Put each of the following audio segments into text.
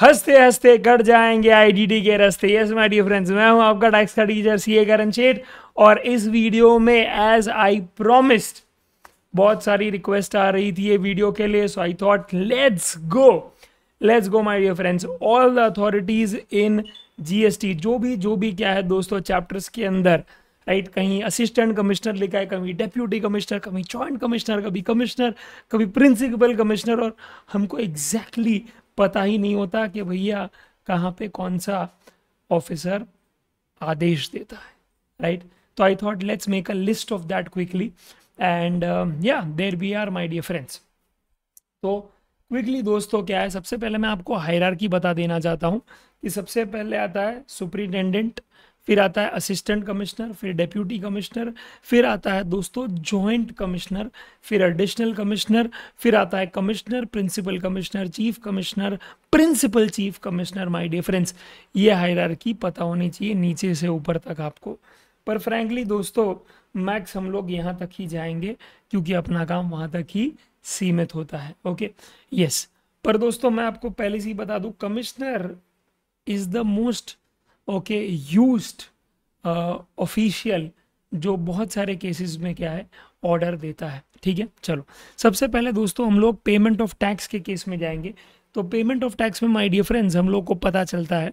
हंसते हंसते कट जाएंगे आईडीडी के रास्ते यस माय डियर फ्रेंड्स मैं हूं आपका टैक्स का टीचर सीए करण शेठ और इस वीडियो में एज आई प्रोमिस्ड बहुत सारी रिक्वेस्ट आ रही थी ये वीडियो के लिए so I thought let's go let's go my dear friends all the authorities in GST जो भी जो भी क्या है दोस्तों चैप्टर्स के अंदर राइट right, कहीं असिस्टेंट कमिश्नर लिखा है कभी डेप्यूटी कमिश्नर कभी जॉइंट कमिश्नर कभी कमिश्नर कभी प्रिंसिपल कमिश्नर और हमको एग्जैक्टली exactly पता ही नहीं होता कि भैया कहाँ पे कौन सा ऑफिसर आदेश देता है राइट तो I thought let's make a list of that quickly and yeah there be are my dear friends तो क्विकली दोस्तों क्या है सबसे पहले मैं आपको हायरार्की बता देना चाहता हूँ कि सबसे पहले आता है सुप्रिटेंडेंट फिर आता है असिस्टेंट कमिश्नर फिर डेप्यूटी कमिश्नर फिर आता है दोस्तों जॉइंट कमिश्नर फिर एडिशनल कमिश्नर फिर आता है commissioner principal commissioner chief commissioner principal chief commissioner my dear friends ये हायरार्की पता होनी चाहिए नीचे से ऊपर तक आपको पर फ्रेंकली दोस्तों मैक्स हम लोग यहाँ तक ही जाएंगे क्योंकि अपना काम वहाँ तक ही सीमित होता है ओके यस पर दोस्तों मैं आपको पहले से ही बता दूं commissioner is the most okay used official जो बहुत सारे केसेस में क्या है ऑर्डर देता है ठीक है चलो सबसे पहले दोस्तों हम लोग पेमेंट ऑफ टैक्स के केस में जाएंगे तो पेमेंट ऑफ टैक्स में माय डियर फ्रेंड्स हम लोग को पता चलता है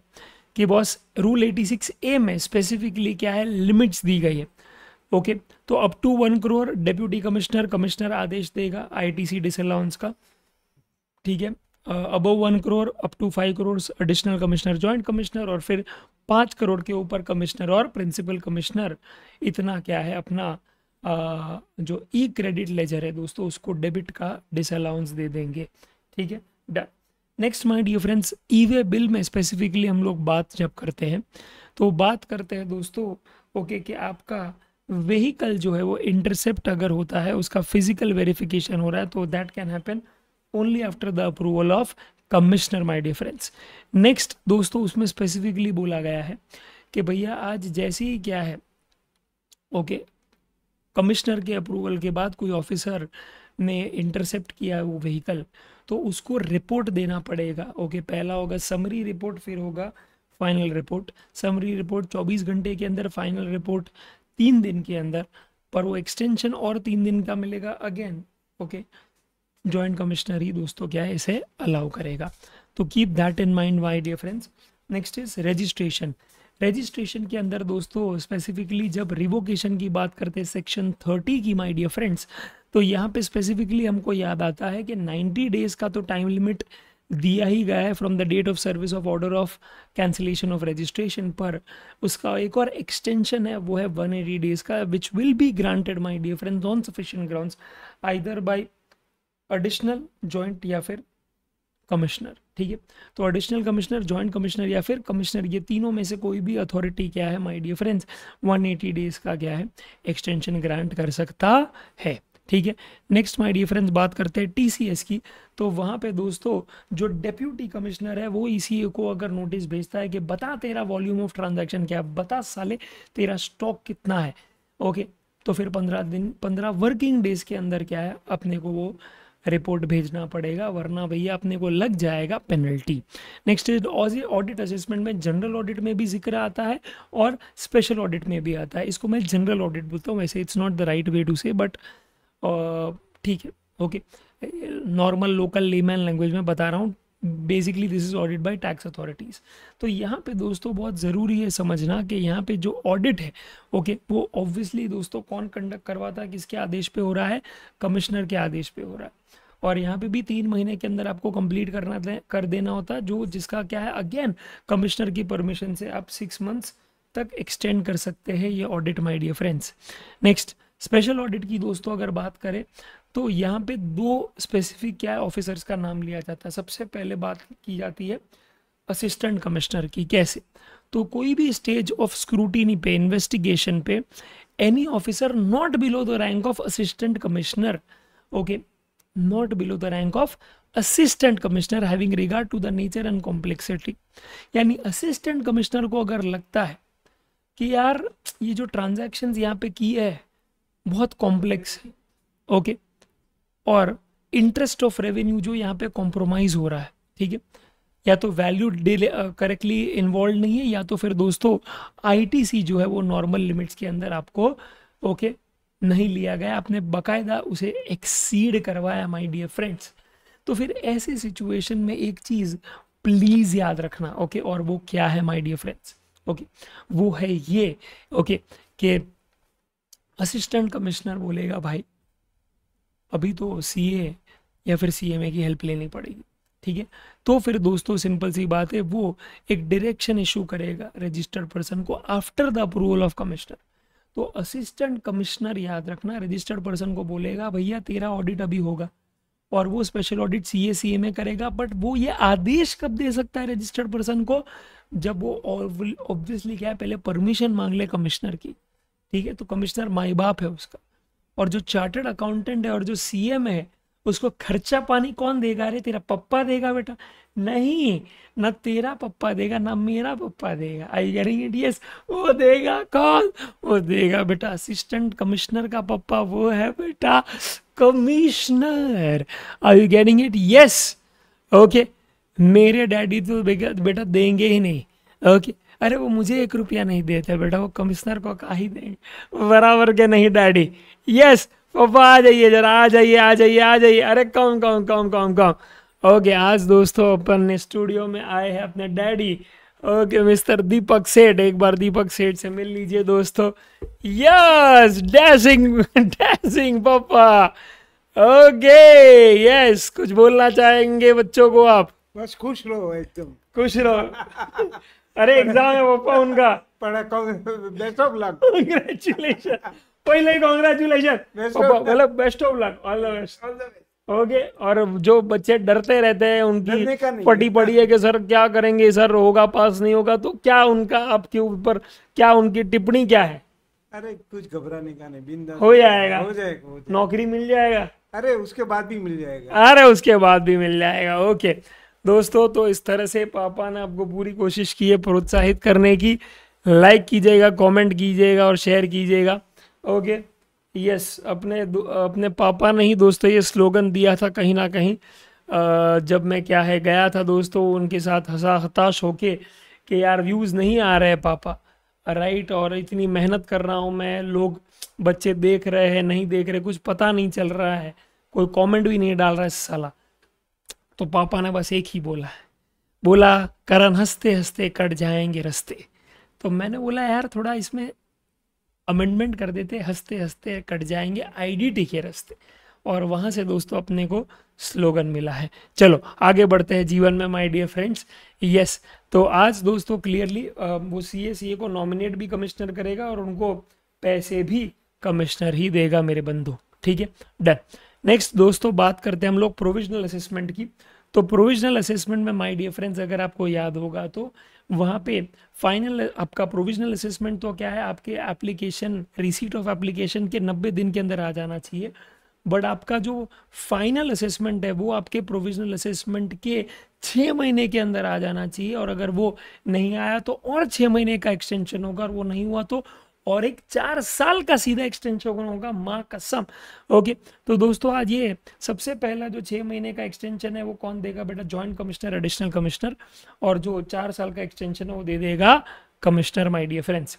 कि बॉस रूल 86 ए में स्पेसिफिकली क्या है लिमिट्स दी गई है ओके okay, तो up to one crore deputy commissioner commissioner आदेश देगा आईटीसी डिसअलाउंस का ठीक है above one crore up to five crore additional commissioner joint commissioner और फिर पाँच करोड़ के ऊपर कमिश्नर और प्रिंसिपल कमिश्नर इतना क्या है अपना आ, जो ई क्रेडिट लेजर है दोस्तों उसको डेबिट का डिसअलाउंस दे देंगे ठीक है done next my dear friends E way bill में स्पेसिफिकली हम लोग बात जब करते हैं तो बात करते हैं दोस्तों ओके okay, कि आपका व्हीकल जो है वो इंटरसेप्ट अगर होता है उसका फिजिकल वेरिफिकेशन हो रहा है तो that can happen only after the approval of commissioner my dear friends next दोस्तों उसमें स्पेसिफिकली बोला गया है कि भैया आज जैसे ही क्या है ओके okay, कमिश्नर के अप्रूवल के बाद कोई ऑफिसर ने इंटरसेप्ट किया वो व्हीकल तो उसको रिपोर्ट देना पड़ेगा ओके okay, पहला होगा समरी रिपोर्ट फिर होगा फाइनल रिपोर्ट समरी रिपोर्ट 24 घंटे के अंदर फाइनल रिपोर्ट तीन दिन के अंदर पर वो एक्सटेंशन और तीन दिन का मिलेगा again okay okay, joint commissioner ही दोस्तों क्या है इसे अलाउ करेगा तो keep that in mind my dear friends next is registration registration के अंदर दोस्तों स्पेसिफिकली जब रिवोकेशन की बात करते हैं सेक्शन थर्टी की माई डियर फ्रेंड्स तो यहाँ पे स्पेसिफिकली हमको याद आता है कि 90 डेज का तो टाइम लिमिट दिया ही गया है from the date of service of order of cancellation of registration पर उसका एक और एक्सटेंशन है वो है 180 डेज का which will be granted my dear friends on sufficient grounds either by additional joint या फिर कमिश्नर ठीक है तो एडिशनल कमिश्नर जॉइंट कमिश्नर या फिर कमिश्नर ये तीनों में से कोई भी अथॉरिटी क्या है माय डियर फ्रेंड्स 180 डेज का क्या है एक्सटेंशन ग्रांट कर सकता है ठीक है नेक्स्ट माय डियर फ्रेंड्स बात करते हैं टीसीएस की तो वहाँ पे दोस्तों जो डेप्यूटी कमिश्नर है वो ई e को अगर नोटिस भेजता है कि बता तेरा वॉल्यूम ऑफ ट्रांजैक्शन क्या है बता साले तेरा स्टॉक कितना है ओके तो फिर पंद्रह दिन पंद्रह वर्किंग डेज के अंदर क्या है अपने को वो रिपोर्ट भेजना पड़ेगा वरना भैया अपने को लग जाएगा penalty next is audit assessment में जनरल ऑडिट में भी जिक्र आता है और स्पेशल ऑडिट में भी आता है इसको मैं जनरल ऑडिट बोलता हूँ वैसे it's not the right way to say but ठीक है okay normal local layman language में बता रहा हूँ basically this is audit by tax authorities तो यहाँ पे दोस्तों बहुत ज़रूरी है समझना कि यहाँ पे जो ऑडिट है ओके वो ऑब्वियसली दोस्तों कौन कंडक्ट करवाता है किसके आदेश पे हो रहा है कमिश्नर के आदेश पे हो रहा है और यहाँ पे भी तीन महीने के अंदर आपको कंप्लीट करना कर देना होता जो जिसका क्या है अगेन कमिश्नर की परमिशन से आप सिक्स मंथ्स तक एक्सटेंड कर सकते हैं ये audit my dear friends next special audit की दोस्तों अगर बात करें तो यहाँ पे दो स्पेसिफिक क्या है ऑफिसर्स का नाम लिया जाता है सबसे पहले बात की जाती है असिस्टेंट कमिश्नर की कैसे तो कोई भी स्टेज ऑफ स्क्रूटिनी पे इन्वेस्टिगेशन पे any officer not below the rank of assistant commissioner okay not below the rank of assistant commissioner having regard to the nature and complexity यानी असिस्टेंट कमिश्नर को अगर लगता है कि यार ये जो ट्रांजेक्शन यहाँ पे की है बहुत कॉम्प्लेक्स है ओके और इंटरेस्ट ऑफ रेवेन्यू जो यहाँ पे कॉम्प्रोमाइज़ हो रहा है ठीक है या तो वैल्यू डेले करेक्टली इन्वॉल्व नहीं है या तो फिर दोस्तों आईटीसी जो है वो नॉर्मल लिमिट्स के अंदर आपको ओके okay, नहीं लिया गया आपने बकायदा उसे एक्सीड करवाया माय डियर फ्रेंड्स तो फिर ऐसे सिचुएशन में एक चीज़ प्लीज़ याद रखना ओके और वो क्या है माय डियर फ्रेंड्स ओके वो है ये ओके कि असिस्टेंट कमिश्नर बोलेगा भाई अभी तो सीए या फिर सीएमए की हेल्प लेनी पड़ेगी ठीक है तो फिर दोस्तों सिंपल सी बात है वो एक डायरेक्शन इशू करेगा रजिस्टर्ड पर्सन को after the approval of commissioner तो असिस्टेंट कमिश्नर याद रखना रजिस्टर्ड पर्सन को बोलेगा भैया तेरा ऑडिट अभी होगा और वो स्पेशल ऑडिट सी ए सी ए में करेगा बट वो ये आदेश कब दे सकता है रजिस्टर्ड पर्सन को जब वो ऑब्वियसली क्या है पहले परमिशन मांग ले कमिश्नर की ठीक है तो कमिश्नर माई बाप है उसका और जो चार्टर्ड अकाउंटेंट है और जो सी एम है उसको खर्चा पानी कौन देगा अरे तेरा पप्पा देगा बेटा नहीं ना तेरा पप्पा देगा ना मेरा पप्पा देगा आई गेटिंग यस वो देगा कौन वो देगा बेटा असिस्टेंट कमिश्नर का पप्पा वो है बेटा commissioner I you getting it yes okay मेरे डैडी तो बेटा देंगे ही नहीं ओके okay. अरे वो मुझे एक रुपया नहीं देते बेटा वो कमिश्नर को का ही देंगे बराबर के नहीं डैडी यस yes, पप्पा आ जाइए जरा आ जाइए आ जाइए आ जाइए अरे कम कम कम कम कम ओके आज दोस्तों अपन ने स्टूडियो में आए हैं अपने डैडी ओके मिस्टर दीपक सेठ एक बार दीपक सेठ से मिल लीजिए दोस्तों यस डैशिंग डैशिंग पप्पा ओके यस कुछ बोलना चाहेंगे बच्चों को आप बस खुश रहो एकदम खुश रहो अरे एग्जाम है पप्पा उनका पढ़ा बेस्ट पहले कॉन्ग्रेचुलेशन मतलब best of luck all the best okay और जो बच्चे डरते रहते हैं उनकी पटी पड़ी है कि सर क्या करेंगे सर होगा पास नहीं होगा तो क्या उनका आपके ऊपर क्या उनकी टिप्पणी क्या है अरे कुछ घबराने का नहीं बिंदा हो जाएगा हो जाएगा नौकरी मिल जाएगा अरे उसके बाद भी मिल जाएगा अरे उसके बाद भी मिल जाएगा ओके दोस्तों तो इस तरह से पापा ने आपको पूरी कोशिश की है प्रोत्साहित करने की लाइक कीजिएगा कमेंट कीजिएगा और शेयर कीजिएगा ओके यस अपने अपने पापा ने ही दोस्तों ये स्लोगन दिया था कहीं ना कहीं जब मैं क्या है गया था दोस्तों उनके साथ हंसा हताश होके कि यार व्यूज़ नहीं आ रहे पापा राइट और इतनी मेहनत कर रहा हूँ मैं लोग बच्चे देख रहे हैं नहीं देख रहे कुछ पता नहीं चल रहा है कोई कमेंट भी नहीं डाल रहा है साला तो पापा ने बस एक ही बोला है बोला करण हंसते हंसते कट जाएंगे रस्ते तो मैंने बोला यार थोड़ा इसमें अमेंडमेंट कर देते हंसते हंसते कट जाएंगे आईडीटी के रास्ते और वहाँ से दोस्तों अपने को स्लोगन मिला है चलो आगे बढ़ते हैं जीवन में माय डियर फ्रेंड्स यस तो आज दोस्तों क्लियरली वो सीए सीए को नॉमिनेट भी कमिश्नर करेगा और उनको पैसे भी कमिश्नर ही देगा मेरे बंधु ठीक है डन नेक्स्ट दोस्तों बात करते हैं हम लोग प्रोविजनल असेसमेंट की तो प्रोविजनल असेसमेंट में माय डियर फ्रेंड्स अगर आपको याद होगा तो वहाँ पे फाइनल आपका प्रोविजनल असेसमेंट तो क्या है आपके एप्लीकेशन रिसीट ऑफ एप्लीकेशन के नब्बे दिन के अंदर आ जाना चाहिए बट आपका जो फाइनल असेसमेंट है वो आपके प्रोविजनल असेसमेंट के छः महीने के अंदर आ जाना चाहिए और अगर वो नहीं आया तो और छः महीने का एक्सटेंशन होगा और वो नहीं हुआ तो और एक चार साल का सीधा एक्सटेंशन होगा माँ कसम ओके तो दोस्तों आज ये सबसे पहला जो छः महीने का एक्सटेंशन है वो कौन देगा बेटा जॉइंट कमिश्नर एडिशनल कमिश्नर और जो चार साल का एक्सटेंशन है वो दे देगा commissioner my dear friends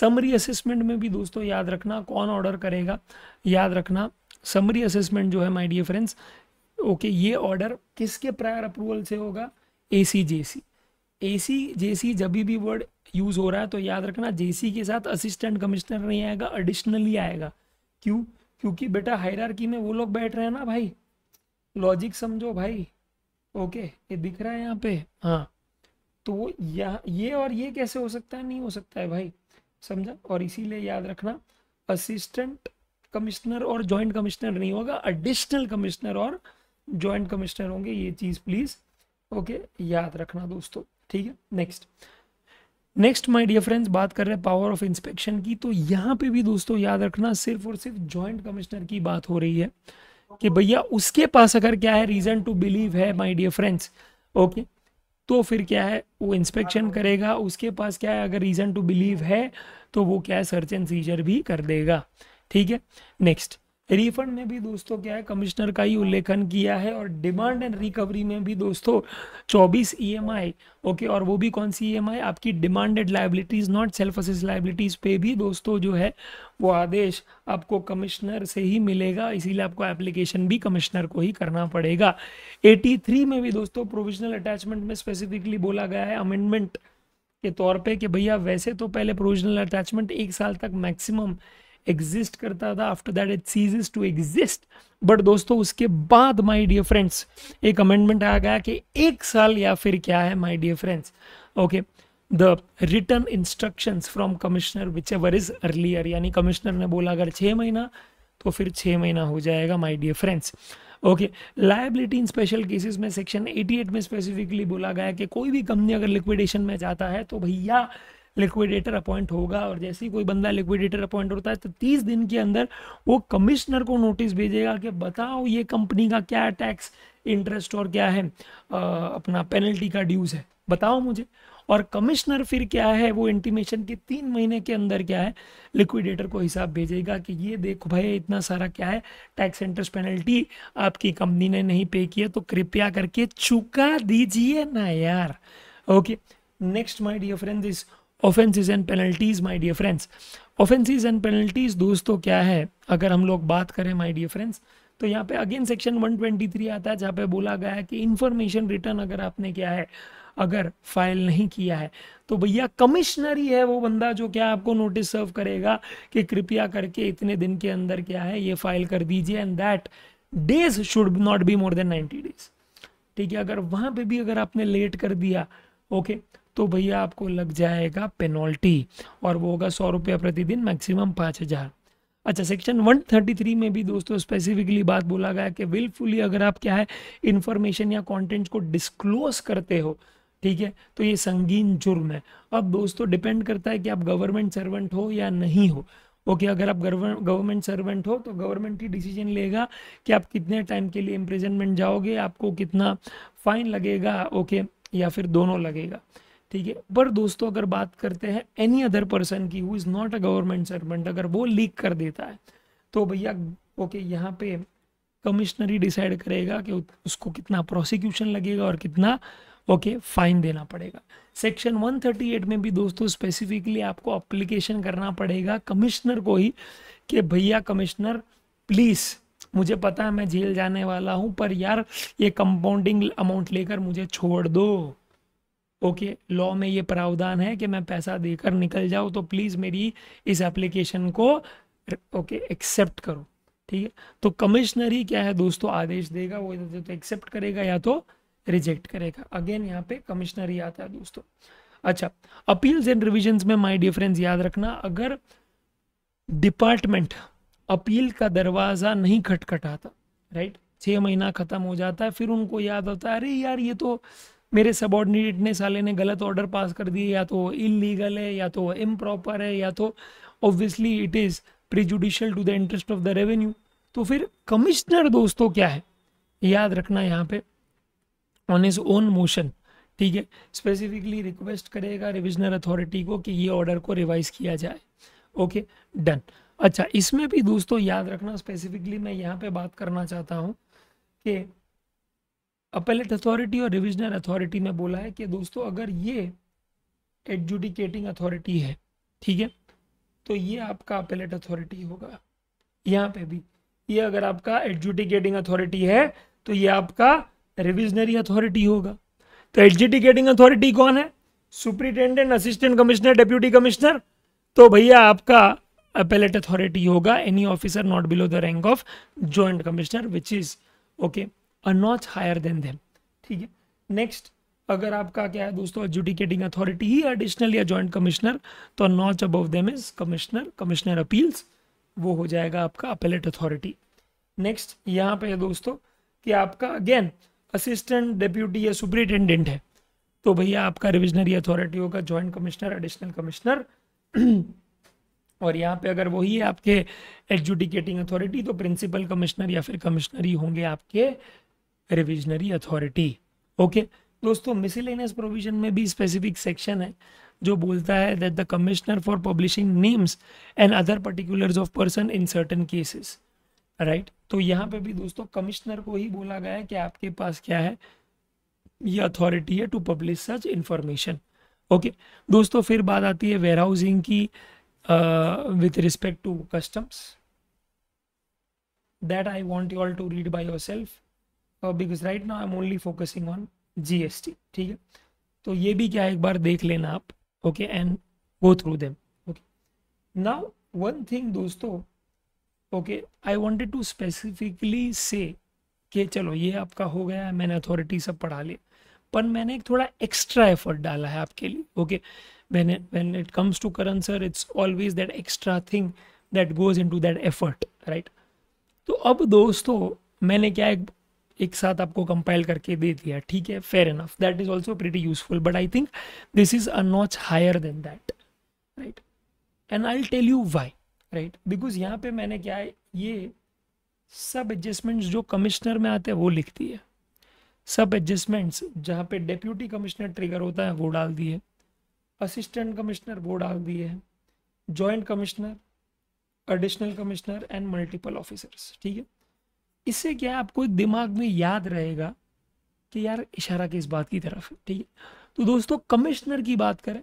summary assessment में भी दोस्तों याद रखना कौन ऑर्डर करेगा याद रखना समरी असेसमेंट जो है माई डियर फ्रेंड्स ओके ये ऑर्डर किसके प्रायर अप्रूवल से होगा ए सी सी ए सी जे सी जब भी वर्ड यूज़ हो रहा है तो याद रखना जेसी के साथ असिस्टेंट कमिश्नर नहीं आएगा एडिशनली आएगा क्यों क्योंकि बेटा हायरार्की में वो लोग बैठ रहे हैं ना भाई लॉजिक समझो भाई ओके ये दिख रहा है यहाँ पे हाँ तो यह ये और ये कैसे हो सकता है नहीं हो सकता है भाई समझा और इसीलिए याद रखना असिस्टेंट कमिश्नर और जॉइंट कमिश्नर नहीं होगा एडिशनल कमिश्नर और जॉइंट कमिश्नर होंगे ये चीज़ प्लीज़ ओके याद रखना दोस्तों ठीक है next next my dear friends बात कर रहे हैं पावर ऑफ इंस्पेक्शन की तो यहाँ पे भी दोस्तों याद रखना सिर्फ और सिर्फ जॉइंट कमिश्नर की बात हो रही है कि भैया उसके पास अगर क्या है रीजन टू बिलीव है माय डियर फ्रेंड्स ओके तो फिर क्या है वो इंस्पेक्शन करेगा उसके पास क्या है अगर रीजन टू बिलीव है तो वो क्या है सर्च एंड सीजर भी कर देगा ठीक है नेक्स्ट रिफंड में भी दोस्तों क्या है कमिश्नर का ही उल्लेखन किया है और डिमांड एंड रिकवरी में भी दोस्तों 24 ईएमआई e ओके और वो भी कौन सी ईएमआई e आपकी demanded liabilities not self assessed liabilities पे भी दोस्तों जो है वो आदेश आपको कमिश्नर से ही मिलेगा इसीलिए आपको एप्लीकेशन भी कमिश्नर को ही करना पड़ेगा एटी में भी दोस्तों प्रोविजनल अटैचमेंट में स्पेसिफिकली बोला गया है अमेंडमेंट के तौर पर कि भैया वैसे तो पहले प्रोविजनल अटैचमेंट एक साल तक मैक्सिमम एग्जिस्ट करता था after that it ceases to exist but दोस्तों उसके बाद माई डियर फ्रेंड्स एक अमेंडमेंट आ गया कि एक साल या फिर क्या है my dear friends okay the return instruction from commissioner whichever is earlier यानी कमिश्नर ने बोला अगर छः महीना तो फिर छः महीना हो जाएगा my dear friends okay liability in special cases में सेक्शन 88 में स्पेसिफिकली बोला गया कि कोई भी कंपनी अगर लिक्विडेशन में जाता है तो भैया लिक्विडेटर अपॉइंट होगा और जैसे ही कोई बंदा लिक्विडेटर अपॉइंट होता है तो तीस दिन के अंदर वो कमिश्नर को नोटिस भेजेगा कि बताओ ये कंपनी का क्या टैक्स इंटरेस्ट और क्या है आ, अपना पेनल्टी का ड्यूज़ है बताओ मुझे और कमिश्नर फिर क्या है वो इंटीमेशन के तीन महीने के अंदर क्या है लिक्विडेटर को हिसाब भेजेगा कि ये देखो भाई इतना सारा क्या है टैक्स इंटरेस्ट पेनल्टी आपकी कंपनी ने नहीं पे किया तो कृपया करके चुका दीजिए ना यार okay next my dear friends is offences and penalties my dear friends offences and penalties दोस्तों क्या है अगर हम लोग बात करें माय डियर फ्रेंड्स तो यहाँ पे अगेन सेक्शन 123 आता है जहाँ पे बोला गया है कि इन्फॉर्मेशन रिटर्न अगर आपने क्या है अगर फाइल नहीं किया है तो भैया कमिश्नर ही है वो बंदा जो क्या आपको नोटिस सर्व करेगा कि कृपया करके इतने दिन के अंदर क्या है ये फाइल कर दीजिए and that days should not be more than ninety days ठीक है अगर वहां पे भी अगर आपने लेट कर दिया ओके okay, तो भैया आपको लग जाएगा पेनल्टी और वो होगा सौ रुपया प्रतिदिन मैक्सिमम पाँच हज़ार अच्छा सेक्शन 133 में भी दोस्तों स्पेसिफिकली बात बोला गया कि विलफुली अगर आप क्या है इन्फॉर्मेशन या कंटेंट को डिस्क्लोज करते हो ठीक है तो ये संगीन जुर्म है अब दोस्तों डिपेंड करता है कि आप गवर्नमेंट सर्वेंट हो या नहीं हो ओके okay, अगर आप गवर्नमेंट सर्वेंट हो तो गवर्नमेंट ही डिसीजन लेगा कि आप कितने टाइम के लिए इम्प्रेजेंटमेंट जाओगे आपको कितना फाइन लगेगा ओके okay, या फिर दोनों लगेगा ठीक है पर दोस्तों अगर बात करते हैं एनी अदर पर्सन की who is not a government servant अगर वो लीक कर देता है तो भैया ओके यहाँ पे कमिश्नरी डिसाइड करेगा कि उसको कितना प्रोसिक्यूशन लगेगा और कितना ओके फाइन देना पड़ेगा सेक्शन 138 में भी दोस्तों स्पेसिफिकली आपको अप्लीकेशन करना पड़ेगा कमिश्नर को ही कि भैया कमिश्नर प्लीज़ मुझे पता है मैं जेल जाने वाला हूँ पर यार ये कंपाउंडिंग अमाउंट लेकर मुझे छोड़ दो ओके लॉ में ये प्रावधान है कि मैं पैसा देकर निकल जाऊँ तो प्लीज़ मेरी इस एप्लीकेशन को ओके एक्सेप्ट करो ठीक है तो कमिश्नर ही क्या है दोस्तों आदेश देगा वो तो एक्सेप्ट करेगा या तो रिजेक्ट करेगा अगेन यहाँ पे कमिश्नर ही आता है दोस्तों अच्छा अपील्स एंड रिविजन में माई डिफरेंस याद रखना अगर डिपार्टमेंट अपील का दरवाज़ा नहीं खटखटाता राइट छः महीना ख़त्म हो जाता है फिर उनको याद होता है अरे यार ये तो मेरे सबॉर्डिनेट ने साले ने गलत ऑर्डर पास कर दिए या तो इलीगल है या तो इम्प्रॉपर है या तो obviously it is prejudicial to the interest of the revenue तो फिर कमिश्नर दोस्तों क्या है याद रखना यहाँ पे ऑन इज ओन मोशन ठीक है स्पेसिफिकली रिक्वेस्ट करेगा रिविजनल अथॉरिटी को कि ये ऑर्डर को रिवाइज किया जाए ओके डन अच्छा इसमें भी दोस्तों याद रखना स्पेसिफिकली मैं यहाँ पे बात करना चाहता हूँ कि अपेलेट अथॉरिटी और रिविजनल अथॉरिटी में बोला है कि दोस्तों अगर ये एडजुडिकेटिंग अथॉरिटी है ठीक है तो ये आपका अपेलेट अथॉरिटी होगा यहाँ पे भी ये अगर आपका एडजुडिकेटिंग अथॉरिटी है तो ये आपका रिविजनरी अथॉरिटी होगा तो एडजुडिकेटिंग अथॉरिटी कौन है superintendent assistant commissioner deputy commissioner तो भैया आपका अपेलेट अथॉरिटी होगा any officer not below the rank of joint commissioner which is okay okay. A notch higher than them ठीक है नेक्स्ट अगर आपका क्या है दोस्तों एजुडिकेटिंग अथॉरिटी ही एडिशनल या ज्वाइंट कमिश्नर तो notch above them is commissioner commissioner appeals वो हो जाएगा आपका अपेलेट अथॉरिटी नेक्स्ट यहाँ पे है दोस्तों कि आपका अगेन असिस्टेंट डेप्यूटी या सुपरिटेंडेंट है तो भैया आपका रिविजनरी अथॉरिटी होगा ज्वाइंट कमिश्नर एडिशनल कमिश्नर और यहाँ पे अगर वही है आपके एडजुडिकेटिंग अथॉरिटी तो प्रिंसिपल कमिश्नर या फिर कमिश्नर ही होंगे आपके रिविजनरी अथॉरिटी ओके दोस्तों मिसिलेनियस प्रोविजन में भी स्पेसिफिक सेक्शन है जो बोलता है that the commissioner for publishing names and other particulars of person in certain cases right तो यहाँ पे भी दोस्तों कमिश्नर को ही बोला गया है कि आपके पास क्या है ये अथॉरिटी है to publish such information okay दोस्तों फिर बात आती है वेयर हाउसिंग की with respect to customs that I want you all to read by yourself because right now I am only focusing on GST ठीक है तो ये भी क्या है एक बार देख लेना आप okay and go through them okay now one thing दोस्तों okay I wanted to specifically say कि चलो ये आपका हो गया है मैंने अथॉरिटी सब पढ़ा लिया पर मैंने एक थोड़ा एक्स्ट्रा एफर्ट डाला है आपके लिए okay when when it comes to Karan sir it's always that extra thing that goes in into that effort तो अब दोस्तों मैंने क्या एक एक साथ आपको कंपाइल करके दे दिया ठीक है fair enough that is also pretty useful but I think this is a notch higher than that right and I tell you why right because यहाँ पे मैंने क्या है ये सब एडजस्टमेंट्स जो कमिश्नर में आते हैं वो लिख दिए सब एडजस्टमेंट्स जहाँ पे डेप्यूटी कमिश्नर ट्रिगर होता है वो डाल दिए असिस्टेंट कमिश्नर वो डाल दिए joint commissioner additional commissioner and multiple officers ठीक है इससे क्या आपको दिमाग में याद रहेगा कि यार इशारा किस बात की तरफ है ठीक है तो दोस्तों कमिश्नर की बात करें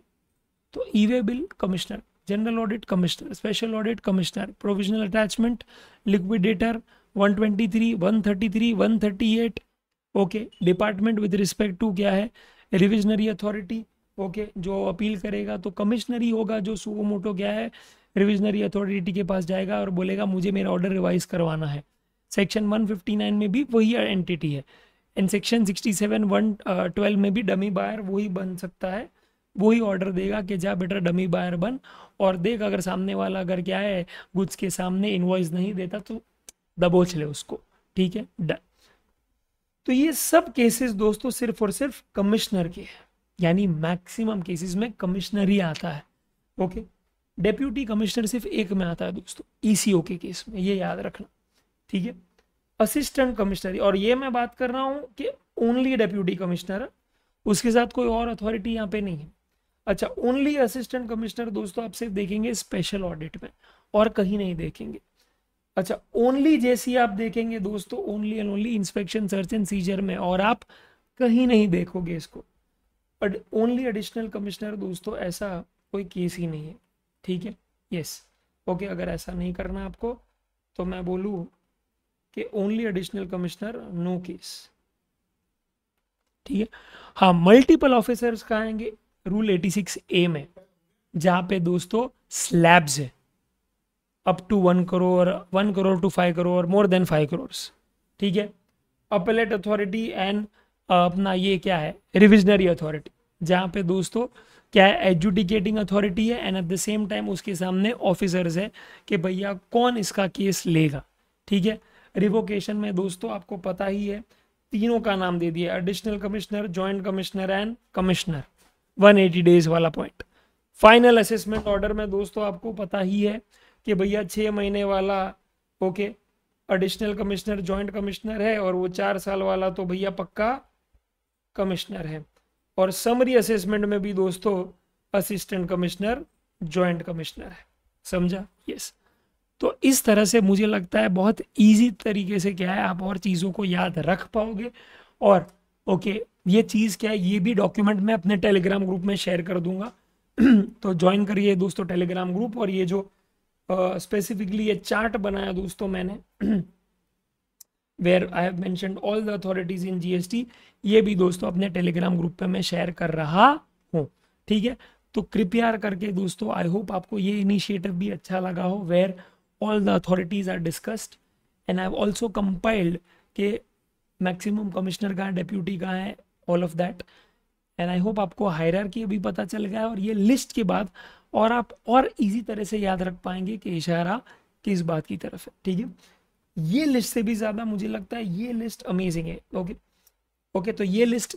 तो e way bill commissioner general audit commissioner special audit commissioner provisional attachment liquidator 123 133 138 okay department with respect to क्या है रिविजनरी अथॉरिटी ओके जो अपील करेगा तो कमिश्नर ही होगा जो सुबो मोटो क्या है रिविजनरी अथॉरिटी के पास जाएगा और बोलेगा मुझे मेरा ऑर्डर रिवाइज करवाना है सेक्शन 159 में भी वही एंटिटी है एंड सेक्शन 67 वन ट्वेल्व में भी डमी बायर वही बन सकता है वही ऑर्डर देगा कि जा बेटर डमी बायर बन और देख अगर सामने वाला अगर क्या है गुड्स के सामने इन्वॉइस नहीं देता तो दबोच ले उसको ठीक है डन तो ये सब केसेस दोस्तों सिर्फ और सिर्फ कमिश्नर के हैं यानी मैक्सिमम केसेस में कमिश्नर ही आता है ओके डेप्यूटी कमिश्नर सिर्फ एक में आता है दोस्तों ईसीओ के केस में ये याद रखना ठीक है असिस्टेंट कमिश्नर और ये मैं बात कर रहा हूँ कि ओनली डेप्यूटी कमिश्नर उसके साथ कोई और अथॉरिटी यहाँ पे नहीं है अच्छा ओनली असिस्टेंट कमिश्नर दोस्तों आप सिर्फ देखेंगे स्पेशल ऑडिट में और कहीं नहीं देखेंगे अच्छा ओनली जैसी आप देखेंगे दोस्तों only and only inspection search and seizure में और आप कहीं नहीं देखोगे इसको बट ओनली एडिशनल कमिश्नर दोस्तों ऐसा कोई केस ही नहीं है ठीक है यस ओके अगर ऐसा नहीं करना आपको तो मैं बोलूँ कि only additional commissioner no case ठीक है हाँ मल्टीपल ऑफिसर्स का आएंगे रूल 86 ए में जहां पे दोस्तों स्लैब्स है up to one crore one crore to five crore more than five crore ठीक है अपेलेट अथॉरिटी एंड अपना ये क्या है रिविजनरी अथॉरिटी जहां पे दोस्तों क्या है एजुडिकेटिंग अथॉरिटी है and at the same time उसके सामने ऑफिसर्स है कि भैया कौन इसका केस लेगा ठीक है रिवोकेशन में दोस्तों आपको पता ही है तीनों का नाम दे दिया additional commissioner joint commissioner and commissioner 180 days वाला पॉइंट फाइनल असेसमेंट ऑर्डर में दोस्तों आपको पता ही है कि भैया छः महीने वाला okay additional commissioner joint commissioner है और वो चार साल वाला तो भैया पक्का कमिश्नर है और समरी असेसमेंट में भी दोस्तों असिस्टेंट कमिश्नर ज्वाइंट कमिश्नर है समझा यस yes. तो इस तरह से मुझे लगता है बहुत ईजी तरीके से क्या है आप और चीज़ों को याद रख पाओगे और ओके ये चीज़ क्या है ये भी डॉक्यूमेंट मैं अपने टेलीग्राम ग्रुप में शेयर कर दूंगा तो ज्वाइन करिए दोस्तों टेलीग्राम ग्रुप और ये जो स्पेसिफिकली uh, ये चार्ट बनाया दोस्तों मैंने where I have mention all the authorities in GST ये भी दोस्तों अपने टेलीग्राम ग्रुप पे मैं शेयर कर रहा हूँ ठीक है तो कृपया करके दोस्तों आई होप आपको ये इनिशिएटिव भी अच्छा लगा हो where all the authorities are discussed and I've also compiled के मैक्सिमम कमिश्नर कहाँ डेप्यूटी कहाँ है all of that and I hope आपको की भी पता चल गया है और ये लिस्ट के बाद और आप और इजी तरह से याद रख पाएंगे कि इशारा किस बात की तरफ है ठीक है ये लिस्ट से भी ज़्यादा मुझे लगता है ये लिस्ट अमेजिंग है ओके ओके तो ये लिस्ट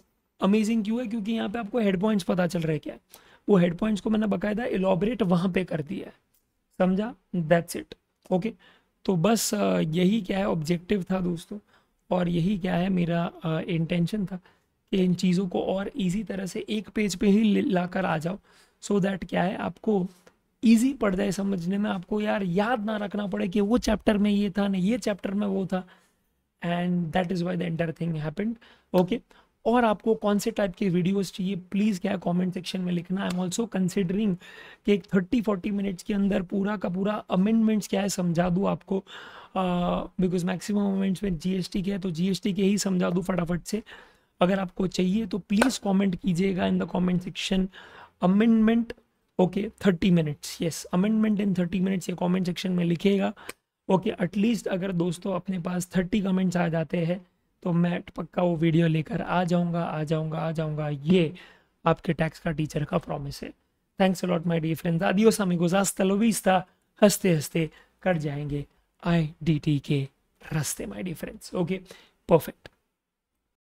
अमेजिंग क्यों है क्योंकि यहाँ पे आपको हेड पॉइंट्स पता चल रहे क्या है वो हेड पॉइंट्स को मैंने बकायदा इलाबरेट वहाँ पे कर दिया है समझा दैट्स इट ओके तो बस यही क्या है ऑब्जेक्टिव था दोस्तों और यही क्या है मेरा इंटेंशन था कि इन चीज़ों को और इजी तरह से एक पेज पे ही ला कर आ जाओ सो so दैट क्या है आपको इजी पड़ जाए समझने में आपको यार याद ना रखना पड़े कि वो चैप्टर में ये था ना ये चैप्टर में वो था and that is why the entire thing happened okay और आपको कौन से टाइप के वीडियोस चाहिए प्लीज़ क्या कमेंट सेक्शन में लिखना आई एम ऑल्सो कंसिडरिंग कि एक थर्टी फोर्टी मिनट्स के अंदर पूरा का पूरा अमेंडमेंट्स क्या है समझा दूँ आपको बिकॉज मैक्सिमम अमेंडमेंट्स में जीएसटी के है तो जीएसटी के ही समझा दूँ फटाफट से अगर आपको चाहिए तो प्लीज़ कॉमेंट कीजिएगा in the comment section amendment okay thirty minutes yes amendment in thirty minutes ये कॉमेंट सेक्शन में लिखिएगा ओके okay, एटलीस्ट अगर दोस्तों अपने पास थर्टी कमेंट्स आ जाते हैं तो मैं पक्का वो वीडियो लेकर आ जाऊंगा आ जाऊंगा आ जाऊंगा ये आपके टैक्स का टीचर का प्रॉमिस है thanks a lot my dear friends आदियोस अमीगोज आस्ता लोविस्ता हंसते हंसते कर जाएंगे आई डी टी के रस्ते my dear friends okay perfect